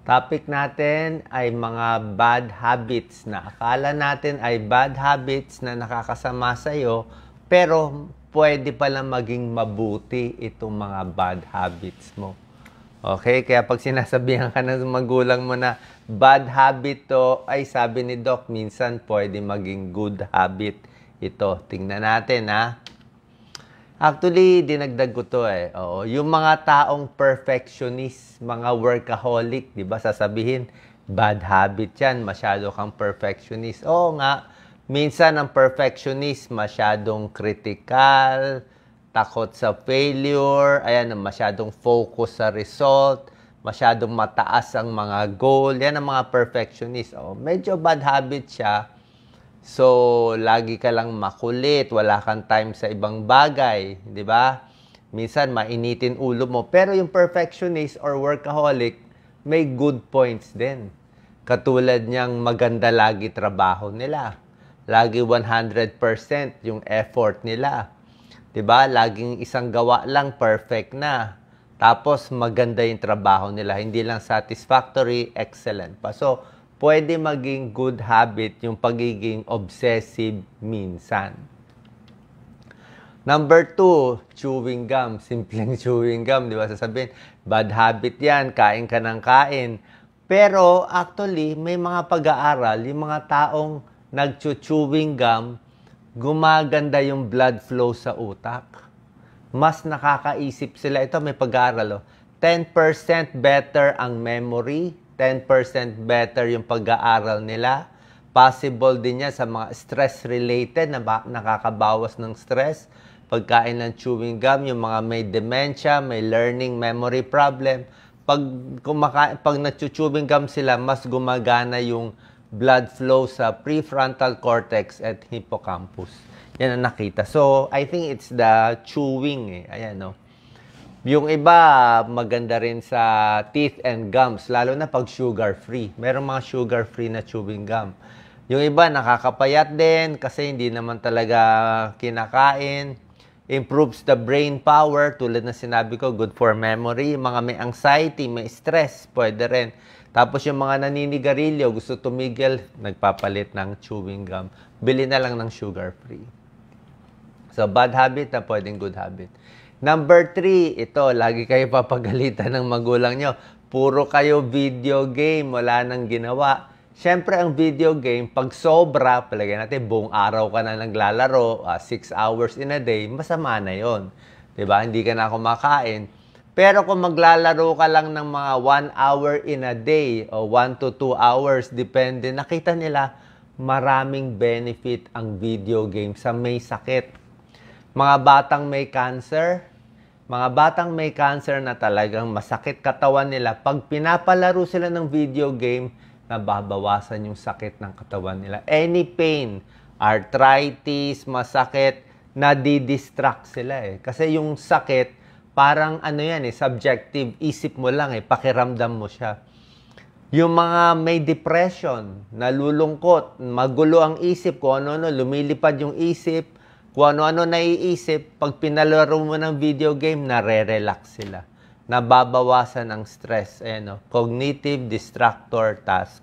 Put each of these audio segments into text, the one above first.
Topic natin ay mga bad habits na akala natin ay bad habits na nakakasama sa iyo pero pwede pala maging mabuti itong mga bad habits mo. Okay, kaya pag sinasabihan ka ng magulang mo na bad habit to, ay sabi ni Doc, minsan pwede maging good habit ito. Tingnan natin ha. Actually, dinagdag ko to eh. Oo, yung mga taong perfectionist, mga workaholic, 'di ba? Sasabihin, bad habit 'yan, masyado kang perfectionist. Oo nga, minsan ang perfectionist masyadong critical, takot sa failure, ayan, masyadong focus sa result, masyadong mataas ang mga goal. Yan ang mga perfectionist. Oo, medyo bad habit siya So, lagi ka lang makulit, wala kang time sa ibang bagay, di ba? Minsan, mainitin ulo mo. Pero yung perfectionist or workaholic, may good points din. Katulad niyang maganda lagi trabaho nila. Lagi 100% yung effort nila. 'Di ba? Laging isang gawa lang perfect na. Tapos maganda yung trabaho nila, hindi lang satisfactory, excellent pa. So, pwede maging good habit yung pagiging obsessive minsan. Number two, chewing gum. Simpleng chewing gum, di ba? Sasabihin, bad habit yan, kain ka ng kain. Pero actually, may mga pag-aaral, yung mga taong nag-chewing gum, gumaganda yung blood flow sa utak. Mas nakakaisip sila. Ito may pag-aaral. Oh. 10% better ang memory, 10% better yung pag-aaral nila. Possible din niya sa mga stress-related na nakakabawas ng stress. Pagkain ng chewing gum, yung mga may dementia, may learning memory problem. Pag, kumaka- pag nag-chewing gum sila, mas gumagana yung blood flow sa prefrontal cortex at hippocampus. Yan ang nakita. So, I think it's the chewing. Eh. Ayan, no? Yung iba, maganda rin sa teeth and gums, lalo na pag sugar-free. Merong mga sugar-free na chewing gum. Yung iba, nakakapayat din kasi hindi naman talaga kinakain. Improves the brain power, tulad na sinabi ko, good for memory. Mga may anxiety, may stress, pwede rin. Tapos yung mga naninigarilyo, gusto tumigil, nagpapalit ng chewing gum. Bili na lang ng sugar-free. So, bad habit na pwedeng good habit. Number three, ito, lagi kayo papagalitan ng magulang nyo. Puro kayo video game, wala nang ginawa. Siyempre, ang video game, pag sobra, palagay natin, buong araw ka na naglalaro, 6 uh, ah, hours in a day, masama na yon. ba diba? Hindi ka na kumakain. Pero kung maglalaro ka lang ng mga 1 hour in a day o 1 to 2 hours, depende, nakita nila maraming benefit ang video game sa may sakit. Mga batang may cancer, mga batang may cancer na talagang masakit katawan nila pag pinapalaro sila ng video game nababawasan yung sakit ng katawan nila. Any pain, arthritis, masakit, na nadidistract sila eh. Kasi yung sakit, parang ano yan eh, subjective, isip mo lang eh, pakiramdam mo siya. Yung mga may depression, nalulungkot, magulo ang isip, ko, ano-ano, lumilipad yung isip, kung ano-ano naiisip, pag pinalaro mo ng video game, nare-relax sila. Nababawasan ang stress. Ayan, eh, no? Cognitive distractor task.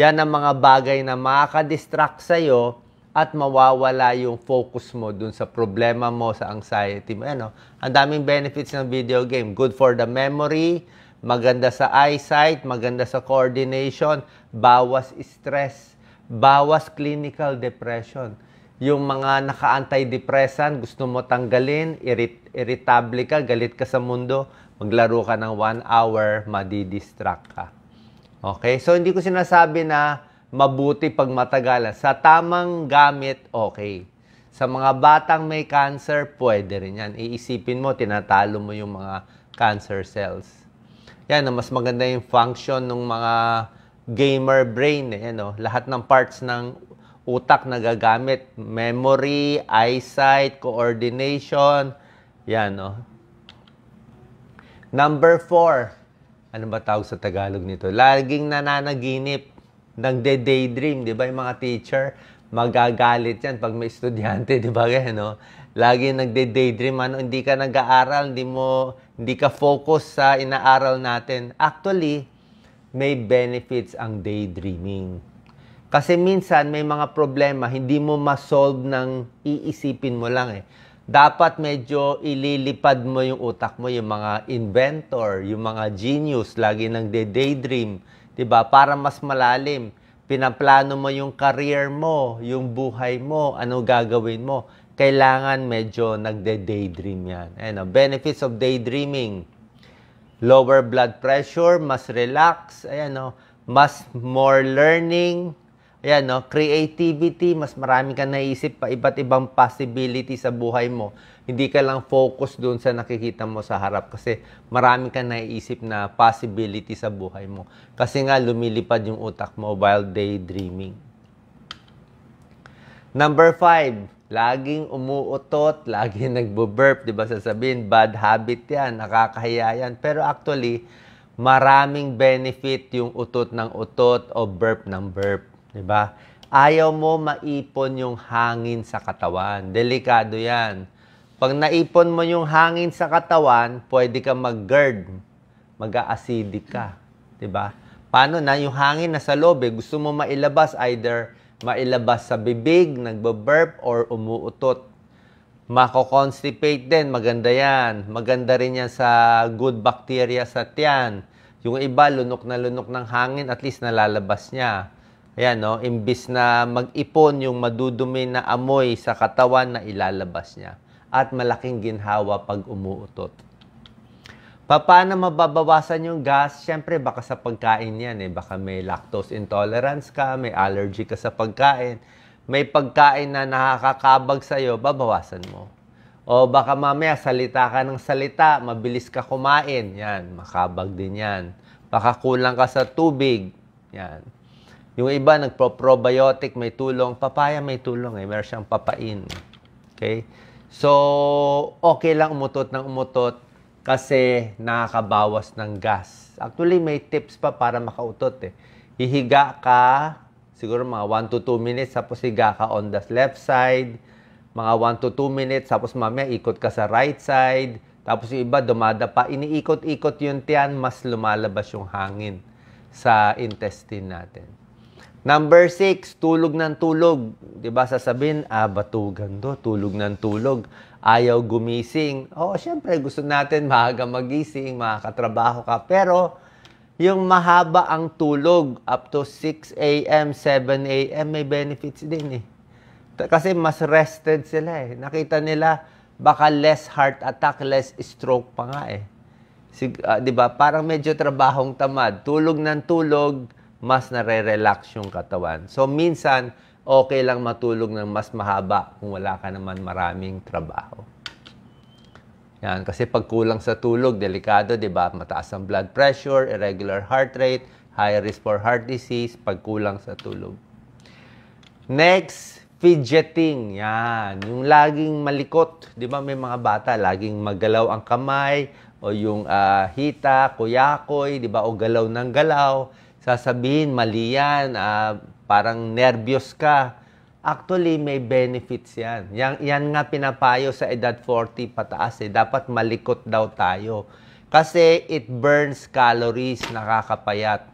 Yan ang mga bagay na makakadistract sa'yo at mawawala yung focus mo dun sa problema mo, sa anxiety mo. Eh, no? ang daming benefits ng video game. Good for the memory, maganda sa eyesight, maganda sa coordination, bawas stress, bawas clinical depression yung mga naka-antidepressant, gusto mo tanggalin, irit irritable ka, galit ka sa mundo, maglaro ka ng one hour, madidistract ka. Okay? So, hindi ko sinasabi na mabuti pag matagalan. Sa tamang gamit, okay. Sa mga batang may cancer, pwede rin yan. Iisipin mo, tinatalo mo yung mga cancer cells. Yan, mas maganda yung function ng mga gamer brain. Eh, ano? Lahat ng parts ng utak na gagamit. Memory, eyesight, coordination. Yan, no? Oh. Number four. Ano ba tawag sa Tagalog nito? Laging nananaginip. Nagde-daydream, di ba? Yung mga teacher, magagalit yan pag may estudyante, di ba? Kaya, no? Lagi nagde-daydream. Ano, hindi ka nag-aaral, hindi mo, hindi ka focus sa inaaral natin. Actually, may benefits ang daydreaming kasi minsan may mga problema, hindi mo ma-solve ng iisipin mo lang eh. Dapat medyo ililipad mo yung utak mo, yung mga inventor, yung mga genius, lagi nang daydream 'di ba? Para mas malalim. Pinaplano mo yung career mo, yung buhay mo, ano gagawin mo. Kailangan medyo nagde-daydream 'yan. Ano, benefits of daydreaming. Lower blood pressure, mas relax, ayan oh, mas more learning, Ayan, no? Creativity, mas marami kang naisip pa iba't ibang possibility sa buhay mo. Hindi ka lang focus doon sa nakikita mo sa harap kasi marami kang naisip na possibility sa buhay mo. Kasi nga, lumilipad yung utak mo while daydreaming. Number five, laging umuutot, laging nagbo-burp. Diba sasabihin, bad habit yan, nakakahiya yan. Pero actually, maraming benefit yung utot ng utot o burp ng burp. 'Di ba? Ayaw mo maipon yung hangin sa katawan. Delikado 'yan. Pag naipon mo yung hangin sa katawan, pwede kang mag-GERD. Mag-acidic ka. 'Di ba? Diba? Paano na yung hangin na sa loob, eh, gusto mo mailabas either mailabas sa bibig, nagbo-burp or umuutot. Mako-constipate din, maganda 'yan. Maganda rin 'yan sa good bacteria sa tiyan. Yung iba lunok na lunok ng hangin, at least nalalabas niya. Ayan, no? Imbis na mag-ipon yung madudumi na amoy sa katawan na ilalabas niya. At malaking ginhawa pag umuutot. Paano mababawasan yung gas? Siyempre, baka sa pagkain yan. Eh. Baka may lactose intolerance ka, may allergy ka sa pagkain, may pagkain na nakakakabag sa'yo, babawasan mo. O baka mamaya salita ka ng salita, mabilis ka kumain. Yan, makabag din yan. Baka kulang ka sa tubig. Yan. Yung iba, nagpro-probiotic, may tulong. Papaya may tulong eh. Meron siyang papain. Okay? So, okay lang umutot ng umutot kasi nakakabawas ng gas. Actually, may tips pa para makautot eh. Hihiga ka, siguro mga 1 to 2 minutes, tapos higa ka on the left side, mga 1 to 2 minutes, tapos mamaya ikot ka sa right side, tapos yung iba dumada pa, iniikot-ikot yung tiyan, mas lumalabas yung hangin sa intestine natin. Number six, tulog ng tulog. ba diba, sasabihin, ah, batugan do, tulog ng tulog. Ayaw gumising. Oo, oh, syempre, gusto natin maaga magising, makakatrabaho ka. Pero, yung mahaba ang tulog, up to 6 a.m., 7 a.m., may benefits din eh. Kasi mas rested sila eh. Nakita nila, baka less heart attack, less stroke pa nga eh. Sig- uh, 'di ba? Parang medyo trabahong tamad. Tulog ng tulog, mas nare-relax yung katawan. So, minsan, okay lang matulog ng mas mahaba kung wala ka naman maraming trabaho. Yan, kasi pag kulang sa tulog, delikado, di ba? Mataas ang blood pressure, irregular heart rate, high risk for heart disease, pag kulang sa tulog. Next, fidgeting. Yan, yung laging malikot. Di ba may mga bata, laging magalaw ang kamay, o yung uh, hita, kuyakoy, di ba? O galaw ng galaw sasabihin, mali yan, uh, parang nervyos ka. Actually, may benefits yan. yan. Yan nga pinapayo sa edad 40 pataas. Eh. Dapat malikot daw tayo. Kasi it burns calories, nakakapayat.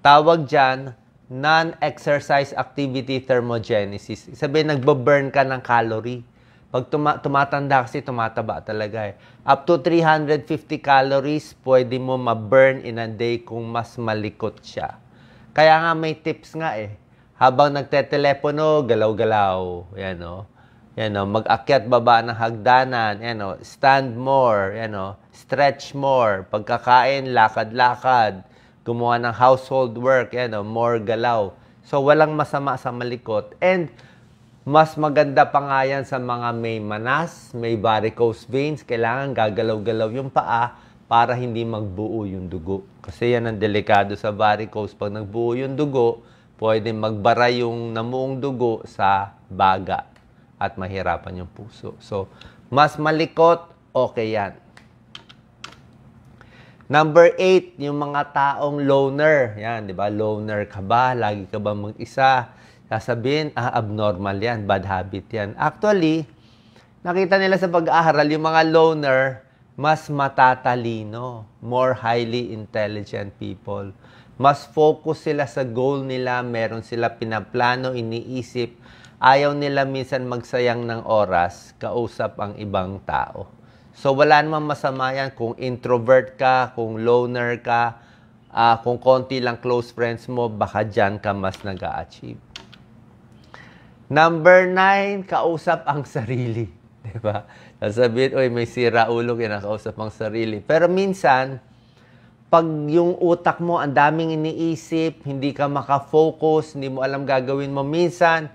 Tawag dyan, non-exercise activity thermogenesis. Sabihin, nagbo-burn ka ng calorie pag tuma- tumatanda kasi, tumataba talaga eh. Up to 350 calories pwede mo ma-burn in a day kung mas malikot siya. Kaya nga may tips nga eh. Habang nagtetelepono, galaw-galaw. Yan o. Oh. Yan o. Oh. Mag-akyat baba ng hagdanan. Yan o. Oh. Stand more. Yan o. Stretch more. Pagkakain, lakad-lakad. Gumawa ng household work. Yan o. More galaw. So, walang masama sa malikot. And, mas maganda pa nga yan sa mga may manas, may varicose veins. Kailangan gagalaw-galaw yung paa para hindi magbuo yung dugo. Kasi yan ang delikado sa varicose. Pag nagbuo yung dugo, pwede magbara yung namuong dugo sa baga at mahirapan yung puso. So, mas malikot, okay yan. Number eight, yung mga taong loner. Yan, di ba? Loner ka ba? Lagi ka ba mag-isa? sasabihin, ah, abnormal yan, bad habit yan. Actually, nakita nila sa pag-aaral, yung mga loner, mas matatalino, more highly intelligent people. Mas focus sila sa goal nila, meron sila pinaplano, iniisip. Ayaw nila minsan magsayang ng oras, kausap ang ibang tao. So wala namang masama yan kung introvert ka, kung loner ka, uh, kung konti lang close friends mo, baka dyan ka mas nag-achieve. Number nine, kausap ang sarili. Di ba? Sasabihin, oy may sira ulo, kinakausap ang sarili. Pero minsan, pag yung utak mo, ang daming iniisip, hindi ka makafocus, hindi mo alam gagawin mo. Minsan,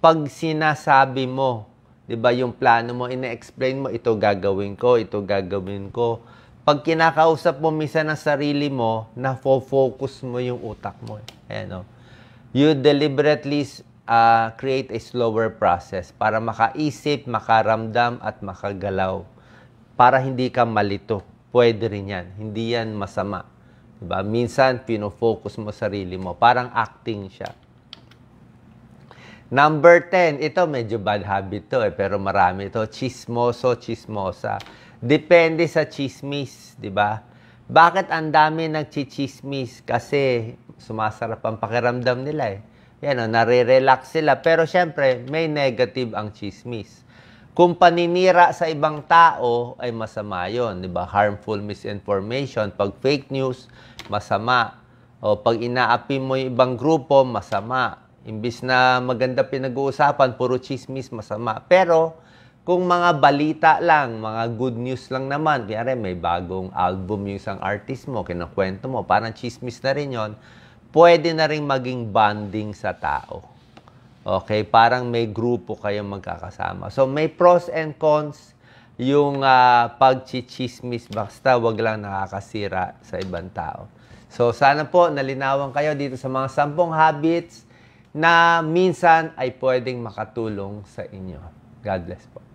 pag sinasabi mo, di ba, yung plano mo, ina-explain mo, ito gagawin ko, ito gagawin ko. Pag kinakausap mo minsan ang sarili mo, na-focus mo yung utak mo. Ayan, no? Oh. You deliberately uh, create a slower process para makaisip, makaramdam, at makagalaw. Para hindi ka malito. Pwede rin yan. Hindi yan masama. Diba? Minsan, pinofocus mo sarili mo. Parang acting siya. Number 10, ito medyo bad habit to eh, pero marami to. Chismoso, chismosa. Depende sa chismis, di ba? Bakit ang dami nagchichismis? Kasi sumasarap ang pakiramdam nila eh yan o, ah, nare-relax sila. Pero syempre, may negative ang chismis. Kung paninira sa ibang tao, ay masama yon, di ba? Harmful misinformation. Pag fake news, masama. O pag inaapi mo yung ibang grupo, masama. Imbis na maganda pinag-uusapan, puro chismis, masama. Pero, kung mga balita lang, mga good news lang naman, kaya may bagong album yung isang artist mo, kinakwento mo, parang chismis na rin yon pwede na rin maging bonding sa tao. Okay? Parang may grupo kayong magkakasama. So, may pros and cons yung uh, pagchichismis basta wag lang nakakasira sa ibang tao. So sana po nalinawan kayo dito sa mga sampung habits na minsan ay pwedeng makatulong sa inyo. God bless po.